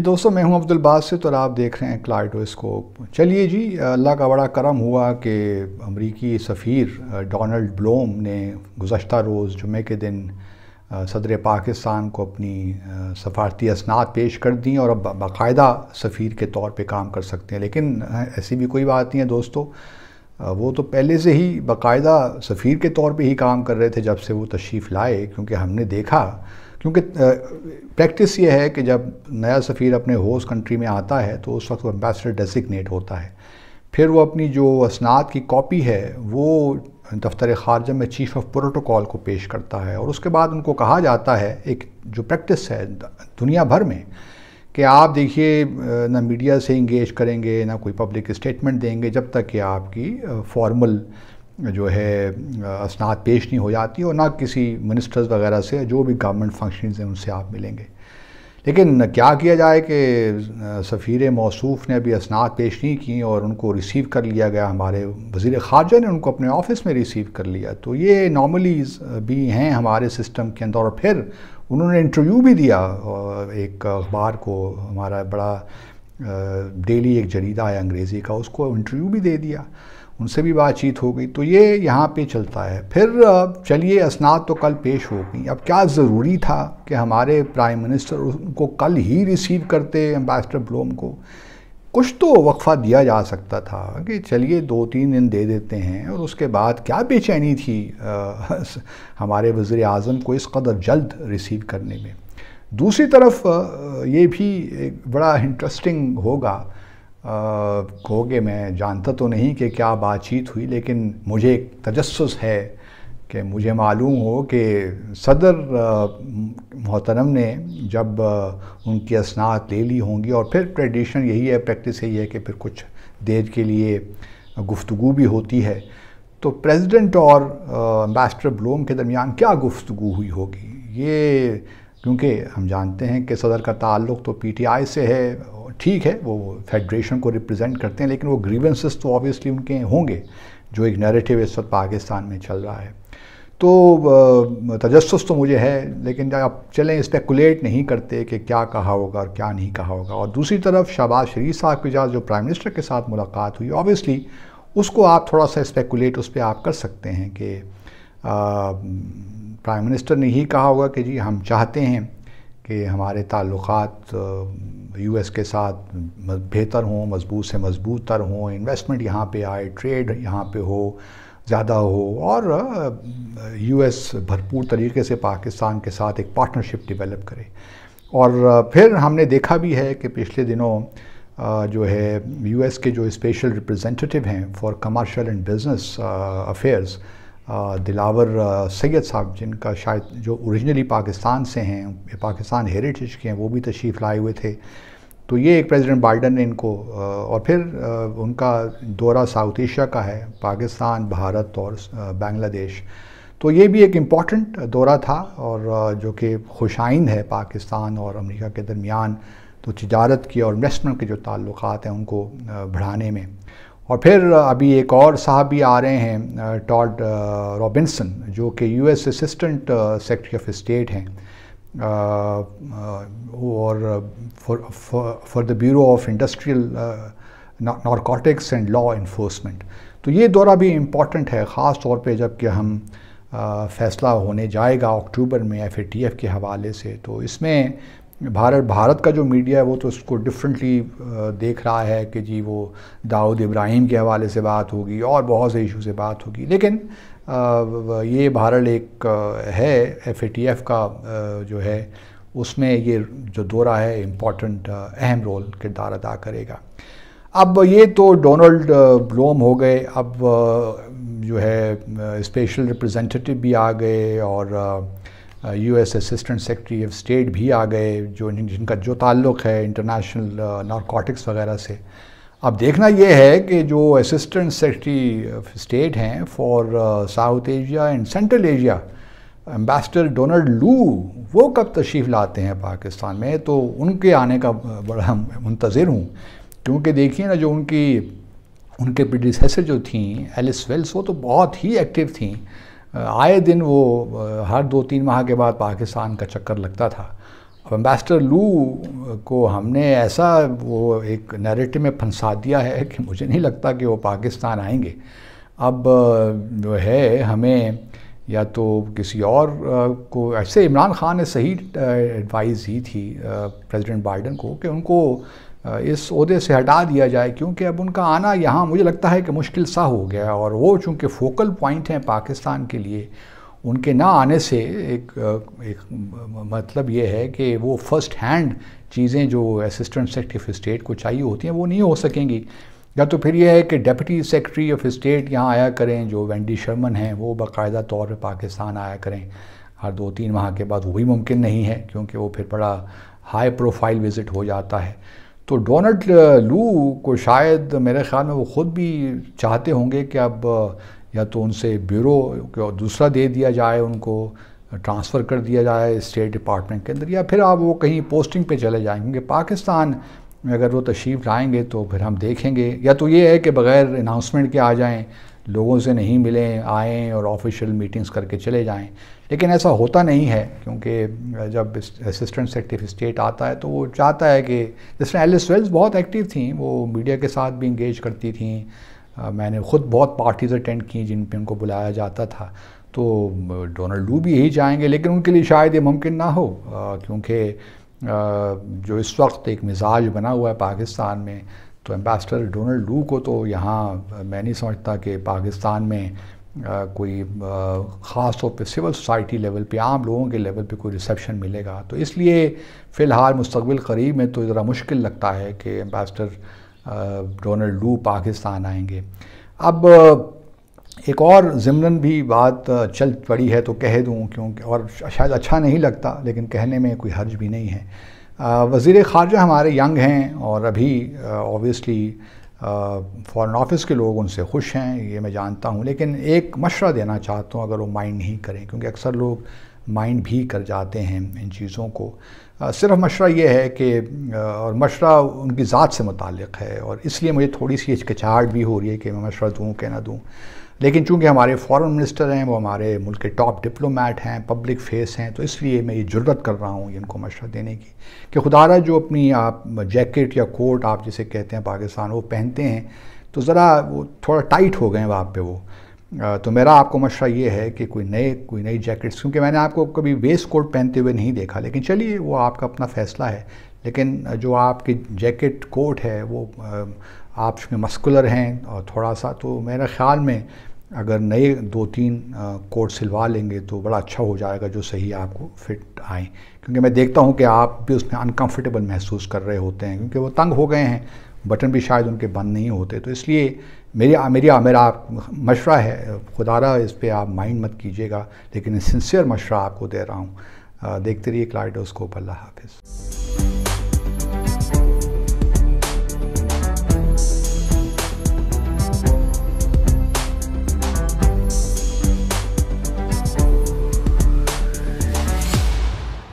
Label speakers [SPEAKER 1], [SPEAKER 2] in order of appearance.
[SPEAKER 1] जी दोस्तों मैं हूं अब्दुल से तो आप देख रहे हैं क्लाइटोस्कोप चलिए जी अल्लाह का बड़ा करम हुआ कि अमरीकी सफ़ीर डोनल्ड ब्लोम ने गुज्त रोज़ जुमे के दिन सदर पाकिस्तान को अपनी सफारती असनात पेश कर दी और अब बाकायदा सफ़ीर के तौर पे काम कर सकते हैं लेकिन ऐसी भी कोई बात नहीं है दोस्तों वो तो पहले से ही बाकायदा सफ़ीर के तौर पर ही काम कर रहे थे जब से वो तशरीफ़ लाए क्योंकि हमने देखा क्योंकि प्रैक्टिस ये है कि जब नया सफ़ीर अपने होस्ट कंट्री में आता है तो उस वक्त वो एम्बेसडर डेजिग्नेट होता है फिर वो अपनी जो असनाद की कॉपी है वो दफ्तर खारजा में चीफ़ ऑफ प्रोटोकॉल को पेश करता है और उसके बाद उनको कहा जाता है एक जो प्रैक्टिस है दुनिया भर में कि आप देखिए ना मीडिया से इंगेज करेंगे ना कोई पब्लिक स्टेटमेंट देंगे जब तक कि आपकी फॉर्मल जो है असनाद पेश नहीं हो जाती और ना किसी मिनिस्टर्स वगैरह से जो भी गवर्नमेंट फंक्शनज़ हैं उनसे आप मिलेंगे लेकिन क्या किया जाए कि सफ़ीर मौसूफ ने अभी असनाद पेश नहीं की और उनको रिसीव कर लिया गया हमारे वजीर ख़ारजा ने उनको अपने ऑफिस में रिसीव कर लिया तो ये नॉर्मलीज़ भी हैं हमारे सिस्टम के अंदर और फिर उन्होंने इंटरव्यू भी दिया एक अखबार को हमारा बड़ा डेली एक जरीदा है अंग्रेज़ी का उसको इंटरव्यू भी दे दिया उनसे भी बातचीत हो गई तो ये यहाँ पे चलता है फिर चलिए असनाद तो कल पेश हो गई अब क्या ज़रूरी था कि हमारे प्राइम मिनिस्टर उनको कल ही रिसीव करते एम्बेसडर ब्लोम को कुछ तो वक्फ़ा दिया जा सकता था कि चलिए दो तीन दिन दे देते हैं और उसके बाद क्या बेचैनी थी आ, हमारे वज़ी अजम को इस कदर जल्द रिसीव करने में दूसरी तरफ ये भी एक बड़ा इंटरेस्टिंग होगा कहोगे मैं जानता तो नहीं कि क्या बातचीत हुई लेकिन मुझे एक तजस है कि मुझे मालूम हो कि सदर मोहतरम ने जब उनकी असनात ले ली होंगी और फिर ट्रेडिशन यही है प्रैक्टिस यही है कि फिर कुछ देर के लिए गुफ्तु भी होती है तो प्रेसिडेंट और अम्बेसडर ब्लोम के दरमियान क्या गुफ्तु हुई होगी ये क्योंकि हम जानते हैं कि सदर का ताल्लुक़ तो पीटीआई से है ठीक है वो फेडरेशन को रिप्रेजेंट करते हैं लेकिन वो ग्रीवेंसेस तो ऑब्वियसली उनके होंगे जो एक नैरेटिव इस वक्त पाकिस्तान में चल रहा है तो तजस तो मुझे है लेकिन आप चलें स्पेकुलेट नहीं करते कि क्या कहा होगा और क्या नहीं कहा होगा और दूसरी तरफ शहबाज शरीफ साहब के साथ जो प्राइम मिनिस्टर के साथ मुलाकात हुई ऑब्वियसली उसको आप थोड़ा सा स्पेकुलेट उस पर आप कर सकते हैं कि प्राइम मिनिस्टर ने ही कहा होगा कि जी हम चाहते हैं कि हमारे ताल्लुक़ यूएस के साथ बेहतर हों मजबूत से मजबूत तर हों इन्वेस्टमेंट यहाँ पे आए ट्रेड यहाँ पे हो ज़्यादा हो और यूएस भरपूर तरीके से पाकिस्तान के साथ एक पार्टनरशिप डेवलप करे और फिर हमने देखा भी है कि पिछले दिनों जो है यूएस के जो स्पेशल रिप्रेजेंटेटिव हैं for commercial and business affairs Dilawar Syed sahab जिनका शायद जो ओरिजिनली पाकिस्तान से हैं पाकिस्तान हेरिटेज के हैं वो भी तशरीफ़ लाए हुए थे तो ये एक प्रेसिडेंट बाइडन ने इनको और फिर उनका दौरा साउथ एशिया का है पाकिस्तान भारत और बांग्लादेश तो ये भी एक इम्पॉर्टेंट दौरा था और जो कि खुशाइन है पाकिस्तान और अमेरिका के दरमियान तो तजारत की और इन्वेस्टमेंट के जो ताल्लुक हैं उनको बढ़ाने में और फिर अभी एक और साहब भी आ रहे हैं टॉड रॉबिन्सन जो कि US assistant secretary of state हैं और for the bureau of industrial narcotics and law enforcement तो ये दौरा भी इम्पॉर्टेंट है ख़ास तौर पे जबकि हम आ, फैसला होने जाएगा अक्टूबर में एफ के हवाले से तो इसमें भारत भारत का जो मीडिया है वो तो उसको डिफरेंटली देख रहा है कि जी वो दाऊद इब्राहिम के हवाले से बात होगी और बहुत से इशू से बात होगी लेकिन ये भारत एक है एफ का जो है उसमें ये जो दौरा है इम्पॉर्टेंट अहम रोल किरदार अदा करेगा अब ये तो डोनाल्ड ब्लोम हो गए अब जो है स्पेशल रिप्रेजेंटेटिव भी आ गए और US assistant secretary of state भी आ गए जो जिनका जो ताल्लुक़ है इंटरनेशनल नारकोटिक्स uh, वगैरह से अब देखना यह है कि जो असिस्टेंट सेक्रेटरी ऑफ स्टेट हैं for South Asia and Central Asia ambassador Donald Lu वो कब तशरीफ़ लाते हैं पाकिस्तान में तो उनके आने का uh, बड़ा मुंतज़र हूँ क्योंकि देखिए ना जो उनकी उनके प्रोड्यूसर जो थी एलिस वेल्स वो तो बहुत ही एक्टिव थी आए दिन वो हर दो तीन माह के बाद पाकिस्तान का चक्कर लगता था अब एम्बेसडर लू को हमने ऐसा वो एक नैरेटिव में फंसा दिया है कि मुझे नहीं लगता कि वो पाकिस्तान आएंगे अब जो है हमें या तो किसी और को ऐसे इमरान खान ने सही एडवाइस दी थी प्रेसिडेंट बाइडन को कि उनको इस अहदे से हटा दिया जाए क्योंकि अब उनका आना यहाँ मुझे लगता है कि मुश्किल सा हो गया और वो चूँकि फोकल पॉइंट हैं पाकिस्तान के लिए उनके ना आने से एक, एक मतलब ये है कि वो फर्स्ट हैंड चीज़ें जो असिस्टेंट सेक्रेटरी ऑफ स्टेट को चाहिए होती हैं वो नहीं हो सकेंगी या तो फिर यह है कि डेप्टी सेक्रेटरी ऑफ स्टेट यहाँ आया करें जो वेंडी शर्मन हैं वो बाकायदा तौर पर पाकिस्तान आया करें हर दो तीन माह के बाद वो भी मुमकिन नहीं है क्योंकि वो फिर बड़ा हाई प्रोफाइल विज़िट हो जाता है तो डोनल्ड लू को शायद मेरे ख़्याल में वो ख़ुद भी चाहते होंगे कि अब या तो उनसे ब्यूरो दूसरा दे दिया जाए उनको ट्रांसफ़र कर दिया जाए स्टेट डिपार्टमेंट के अंदर या फिर आप वो कहीं पोस्टिंग पे चले जाएंगे क्योंकि पाकिस्तान में अगर वो तशरीफ़ लाएंगे तो फिर हम देखेंगे या तो ये है कि बग़ैर अनाउंसमेंट के आ जाएँ लोगों से नहीं मिलें आएँ और ऑफिशियल मीटिंग्स करके चले जाएं लेकिन ऐसा होता नहीं है क्योंकि जब असिस्टेंट सेक्रेटरी स्टेट आता है तो वो चाहता है कि जिस एलिस वेल्स बहुत एक्टिव थी वो मीडिया के साथ भी इंगेज करती थी आ, मैंने खुद बहुत पार्टीज़ अटेंड की जिन पर उनको बुलाया जाता था तो डोनाल्ड डू भी यही जाएंगे लेकिन उनके लिए शायद ये मुमकिन ना हो क्योंकि जो इस वक्त एक मिजाज बना हुआ है पाकिस्तान में तो एम्बेसडर डोनाल्ड लू को तो यहाँ मैं नहीं समझता कि पाकिस्तान में आ, कोई ख़ास तौर पर सिविल सोसाइटी लेवल पे आम लोगों के लेवल पे कोई रिसेप्शन मिलेगा तो इसलिए फ़िलहाल मुस्तबिल करीब में तो ज़रा मुश्किल लगता है कि एम्बेसडर डोनाल्ड लू पाकिस्तान आएंगे अब एक और ज़मनन भी बात चल पड़ी है तो कह दूँ क्योंकि और शायद अच्छा नहीं लगता लेकिन कहने में कोई हर्ज भी नहीं है वज़ी ख़ारजा हमारे यंग हैं और अभी ओबियसली फ़ॉरन ऑफिस के लोग उनसे खुश हैं ये मैं जानता हूँ लेकिन एक मशवरा देना चाहता हूँ अगर वो माइंड नहीं करें क्योंकि अक्सर लोग माइंड भी कर जाते हैं इन चीज़ों को आ, सिर्फ मशरा ये है कि और मशरा उनकी ज़ात से मुतक़ है और इसलिए मुझे थोड़ी सी हिचकिचाहट भी हो रही है कि मैं मशरा दूँ कि ना दूँ लेकिन चूंकि हमारे फॉरेन मिनिस्टर हैं वो हमारे मुल्क के टॉप डिप्लोमेट हैं पब्लिक फेस हैं तो इसलिए मैं ये जरूरत कर रहा हूँ इनको मशा देने की कि खुदा जो अपनी आप जैकेट या कोट आप जिसे कहते हैं पाकिस्तान वो पहनते हैं तो ज़रा वो थोड़ा टाइट हो गए हैं पर वो तो मेरा आपको मशा ये है कि कोई नए कोई नई जैकेट्स क्योंकि मैंने आपको कभी वेस्ट कोट पहनते हुए नहीं देखा लेकिन चलिए वो आपका अपना फ़ैसला है लेकिन जो आपकी जैकेट कोट है वो आप उसमें मस्कुलर हैं और थोड़ा सा तो मेरे ख़्याल में अगर नए दो तीन कोट सिलवा लेंगे तो बड़ा अच्छा हो जाएगा जो सही आपको फिट आए क्योंकि मैं देखता हूँ कि आप भी उसमें अनकंफर्टेबल महसूस कर रहे होते हैं क्योंकि वो तंग हो गए हैं बटन भी शायद उनके बंद नहीं होते तो इसलिए मेरी मेरी मेरा आप मशवरा है खुदारा इस पर आप माइंड मत कीजिएगा लेकिन सिंसियर मशा आपको दे रहा हूँ देखते रहिए क्लाइडोस्कोप अल्लाह हाफिज़